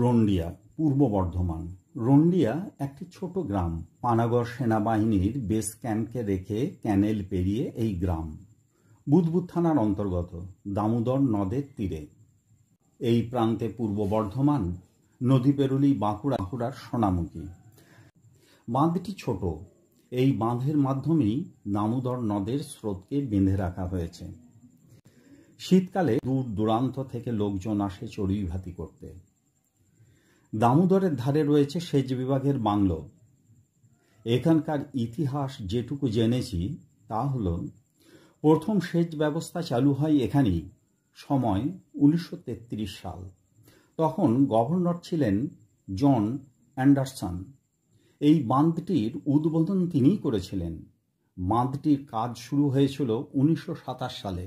রন্ডিয়া পূর্ব বর্ধমান রন্ডিয়া একটি ছোট গ্রাম পানাগড় সেনাবাহিনীর বেস ক্যাম্পকে রেখে ক্যানেল পেরিয়ে এই গ্রাম বুধবুদ থানার অন্তর্গত দামোদর নদের তীরে এই প্রান্তে পূর্ব বর্ধমান নদী পেরুলি বাঁকুড়া বাঁকুড়ার সোনামুখী বাঁধটি ছোট এই বাঁধের মাধ্যমেই দামোদর নদের স্রোতকে বেঁধে রাখা হয়েছে শীতকালে দূর দূরান্ত থেকে লোকজন আসে চড়ুইভাতি করতে দামোদরের ধারে রয়েছে সেচ বিভাগের বাংলো এখানকার ইতিহাস যেটুকু জেনেছি তা হল প্রথম সেচ ব্যবস্থা চালু হয় এখানেই সময় উনিশশো সাল তখন গভর্নর ছিলেন জন অ্যান্ডারসন এই বাঁধটির উদ্বোধন তিনিই করেছিলেন বাঁধটির কাজ শুরু হয়েছিল উনিশশো সালে